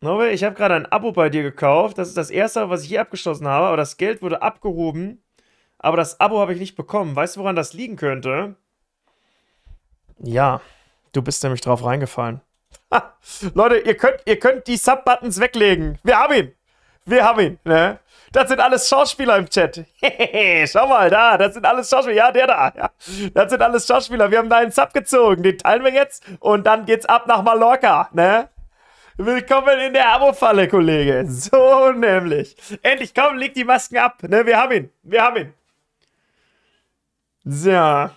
Nove, ich habe gerade ein Abo bei dir gekauft. Das ist das erste, was ich hier abgeschlossen habe. Aber das Geld wurde abgehoben. Aber das Abo habe ich nicht bekommen. Weißt du, woran das liegen könnte? Ja, du bist nämlich drauf reingefallen. Ha, Leute, ihr könnt, ihr könnt die Sub-Buttons weglegen. Wir haben ihn. Wir haben ihn. Ne? Das sind alles Schauspieler im Chat. Hehehe, schau mal da, das sind alles Schauspieler. Ja, der da. Ja. Das sind alles Schauspieler. Wir haben da einen Sub gezogen. Den teilen wir jetzt und dann geht's ab nach Mallorca. Ne? Willkommen in der Abo-Falle, Kollege. So nämlich. Endlich, komm, leg die Masken ab. Ne, wir haben ihn. Wir haben ihn. So.